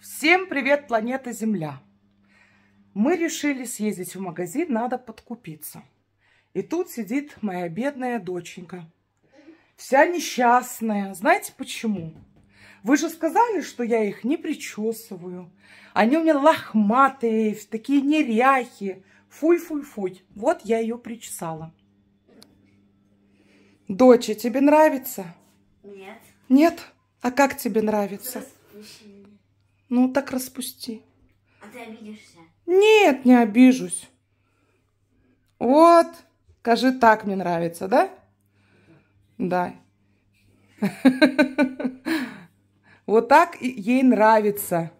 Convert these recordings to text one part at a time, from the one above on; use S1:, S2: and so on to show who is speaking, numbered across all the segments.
S1: Всем привет, планета Земля! Мы решили съездить в магазин, надо подкупиться. И тут сидит моя бедная доченька. Вся несчастная. Знаете почему? Вы же сказали, что я их не причесываю. Они у меня лохматые, такие неряхи. Фуй-фуй-фуй. Вот я ее причесала. Доча, тебе нравится? Нет. Нет? А как тебе нравится? Распущенная. Ну, так распусти. А ты обидишься? Нет, не обижусь. Вот. Скажи, так мне нравится, да? Да. Вот так ей нравится.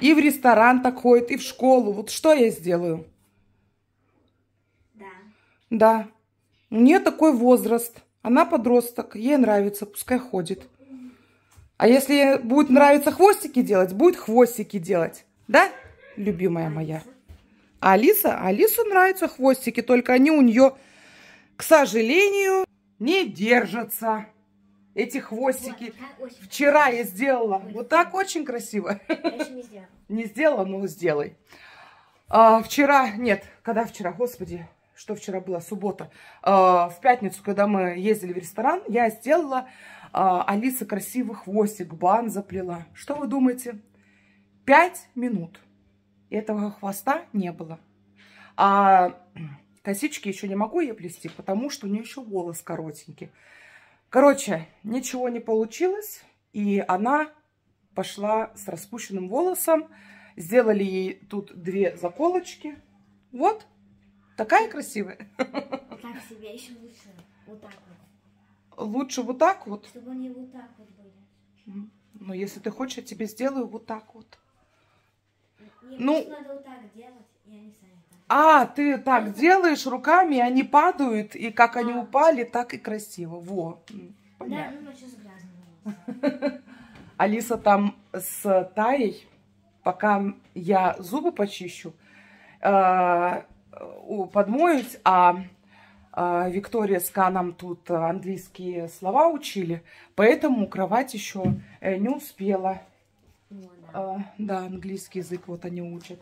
S1: И в ресторан так ходит, и в школу. Вот что я сделаю? Да. Да. У нее такой возраст. Она подросток, ей нравится, пускай ходит. А если будет нравиться хвостики делать, будет хвостики делать. Да, любимая моя? А Алиса? Алису нравятся хвостики, только они у нее, к сожалению, не держатся. Эти хвостики. А вчера я сделала. вот так очень красиво. не сделала. Не ну сделай. А, вчера, нет, когда вчера, господи, что вчера была, суббота. А, в пятницу, когда мы ездили в ресторан, я сделала а, Алиса красивый хвостик, бан заплела. Что вы думаете? Пять минут этого хвоста не было. А косички еще не могу я плести, потому что у нее еще волос коротенький. Короче, ничего не получилось, и она пошла с распущенным волосом. Сделали ей тут две заколочки. Вот, такая красивая. Так себе еще лучше. Вот так вот. Лучше вот так вот? Чтобы они вот так вот были. Ну, если ты хочешь, я тебе сделаю вот так вот. Нет, ну, надо вот так делать, и они сами так. А, ты так Просто... делаешь руками, и они падают, и как а. они упали, так и красиво. Во. Понятно. Да, ну, сейчас грязно. Алиса там с Таей, пока я зубы почищу, а, подмоюсь, а а, Виктория с Каном тут английские слова учили, поэтому кровать еще э, не успела. А, да, английский язык вот они учат.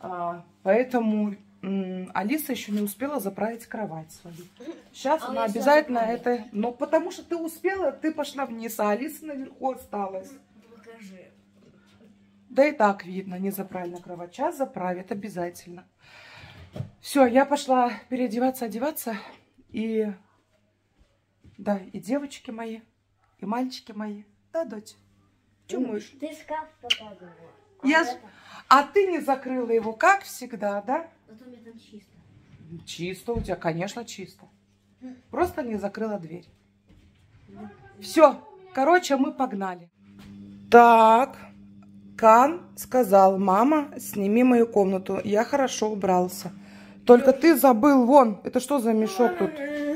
S1: А, поэтому Алиса еще не успела заправить кровать свою. Сейчас а она обязательно это... Но ну, потому что ты успела, ты пошла вниз, а Алиса наверху осталась. Покажи. Да и так видно, не заправлена кровать. Сейчас заправит обязательно. Все, я пошла переодеваться, одеваться. И, да, и девочки мои, и мальчики мои. Да, дочь? Чумыш. Ты шкаф показывала. А я... А ты не закрыла его, как всегда, да? Зато у там чисто. Чисто у тебя, конечно, чисто. Хм. Просто не закрыла дверь. Все, короче, мы погнали. Так, Кан сказал, мама, сними мою комнату. Я хорошо убрался. Только ты забыл, вон, это что за мешок тут?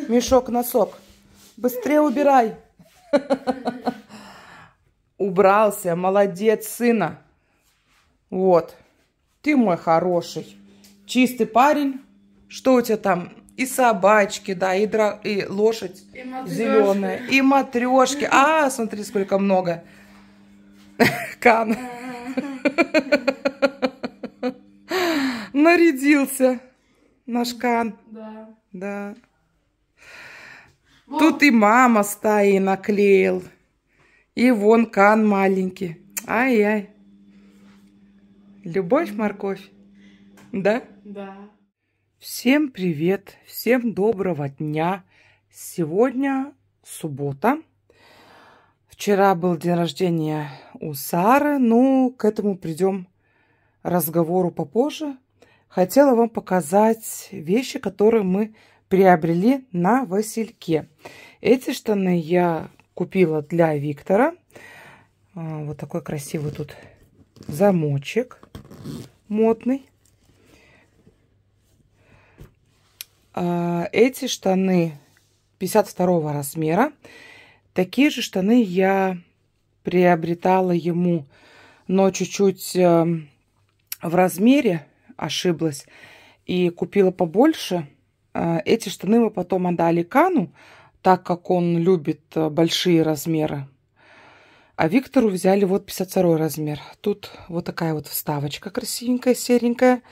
S1: Мешок-носок. Быстрее убирай. Убрался, молодец, сына. Вот, ты мой хороший, чистый парень. Что у тебя там? И собачки, да, и, дра... и лошадь и зеленая, и матрешки. А, смотри, сколько много. Кан. Нарядился. Ножка. Да. Да. Вот. Тут и мама стаи наклеил. И вон кан маленький. Ай-яй. Любовь, морковь. Да? Да. Всем привет, всем доброго дня. Сегодня суббота. Вчера был день рождения у Сары, но ну, к этому придем разговору попозже хотела вам показать вещи, которые мы приобрели на Васильке. Эти штаны я купила для Виктора. А, вот такой красивый тут замочек модный. А, эти штаны 52 размера. Такие же штаны я приобретала ему, но чуть-чуть э, в размере ошиблась и купила побольше. Э, эти штаны мы потом отдали Кану, так как он любит э, большие размеры. А Виктору взяли вот 52 размер. Тут вот такая вот вставочка красивенькая, серенькая.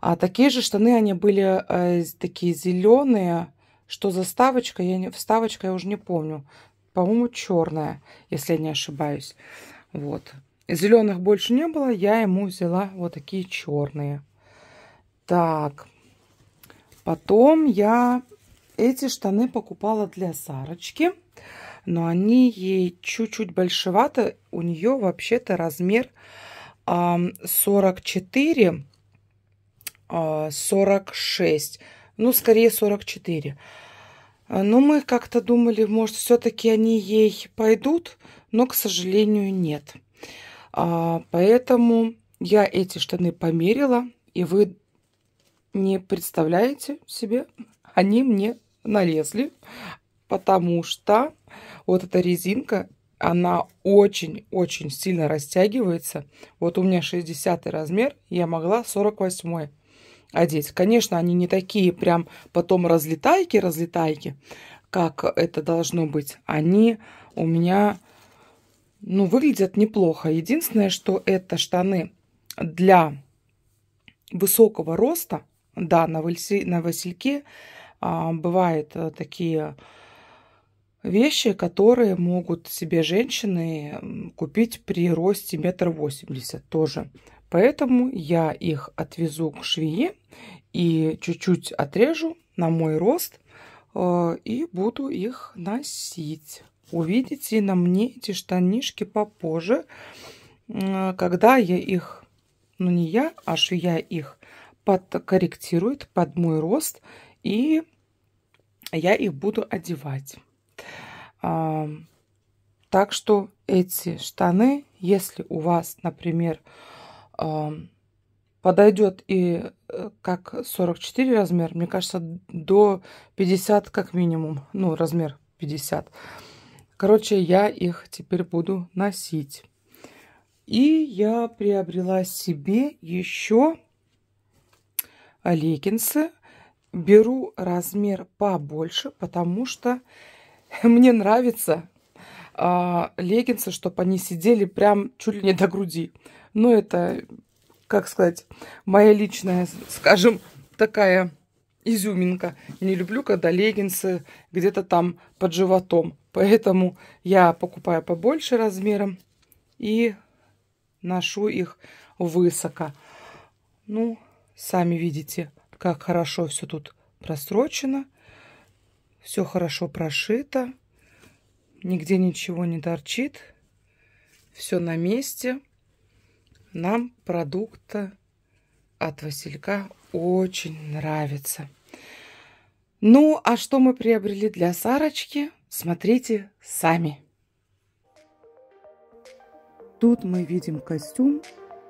S1: А такие же штаны, они были э, такие зеленые. Что за вставочка Я не, вставочка я уже не помню. По-моему, черная, если я не ошибаюсь. Вот. Зеленых больше не было, я ему взяла вот такие черные. Так, потом я эти штаны покупала для Сарочки, но они ей чуть-чуть большеваты. У нее вообще-то размер 44, 46, а, ну, скорее 44. А, но ну, мы как-то думали, может, все-таки они ей пойдут, но, к сожалению, нет. А, поэтому я эти штаны померила и вы не представляете себе, они мне налезли, потому что вот эта резинка, она очень-очень сильно растягивается. Вот у меня 60 размер, я могла 48 одеть. Конечно, они не такие прям потом разлетайки-разлетайки, как это должно быть. Они у меня, ну, выглядят неплохо. Единственное, что это штаны для высокого роста – да, на, вальсе, на васильке а, бывают а, такие вещи, которые могут себе женщины купить при росте метр восемьдесят тоже. Поэтому я их отвезу к швее и чуть-чуть отрежу на мой рост э, и буду их носить. Увидите на мне эти штанишки попозже, э, когда я их, ну не я, а швея их подкорректирует под мой рост, и я их буду одевать. А, так что эти штаны, если у вас, например, а, подойдет и э, как 44 размер, мне кажется, до 50 как минимум, ну, размер 50. Короче, я их теперь буду носить. И я приобрела себе еще леггинсы. Беру размер побольше, потому что мне нравится э, леггинсы, чтобы они сидели прям чуть ли не до груди. Но ну, это, как сказать, моя личная, скажем, такая изюминка. не люблю, когда леггинсы где-то там под животом. Поэтому я покупаю побольше размером и ношу их высоко. Ну, Сами видите, как хорошо все тут просрочено, все хорошо прошито, нигде ничего не торчит, все на месте. Нам продукта от Василька очень нравится. Ну, а что мы приобрели для Сарочки, смотрите сами. Тут мы видим костюм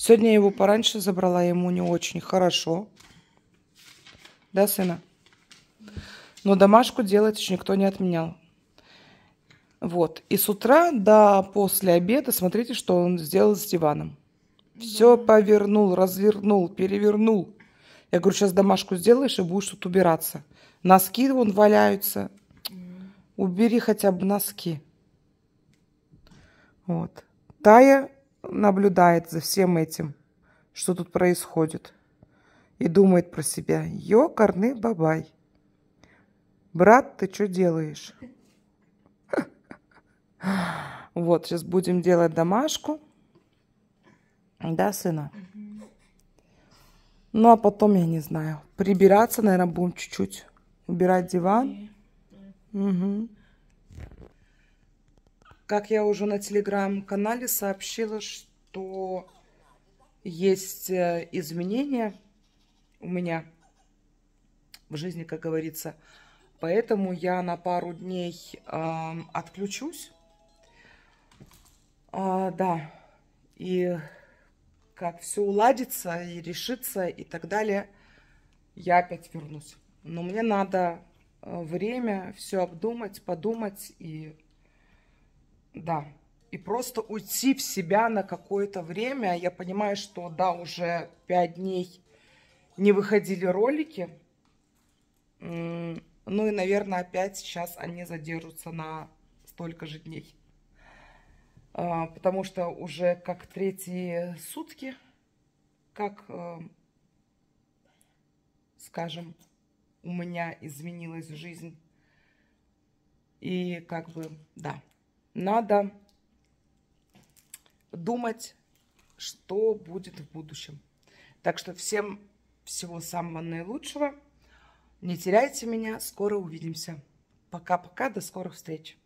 S1: Сегодня я его пораньше забрала, ему не очень хорошо. Да, сына? Но домашку делать еще никто не отменял. Вот. И с утра до после обеда смотрите, что он сделал с диваном. Все повернул, развернул, перевернул. Я говорю, сейчас домашку сделаешь и будешь тут убираться. Носки вон валяются. Убери хотя бы носки. Вот. Тая наблюдает за всем этим, что тут происходит, и думает про себя. Ёкарный бабай. Брат, ты что делаешь? Вот, сейчас будем делать домашку. Да, сына? Ну, а потом, я не знаю, прибираться, наверное, будем чуть-чуть. Убирать диван. Угу. Как я уже на телеграм-канале сообщила, что есть э, изменения у меня в жизни, как говорится. Поэтому я на пару дней э, отключусь. А, да, и как все уладится и решится и так далее, я опять вернусь. Но мне надо э, время все обдумать, подумать и да. И просто уйти в себя на какое-то время. Я понимаю, что, да, уже пять дней не выходили ролики. Ну и, наверное, опять сейчас они задержатся на столько же дней. А, потому что уже как третьи сутки, как, э, скажем, у меня изменилась жизнь. И как бы, да надо думать, что будет в будущем. Так что всем всего самого наилучшего. Не теряйте меня. Скоро увидимся. Пока-пока. До скорых встреч.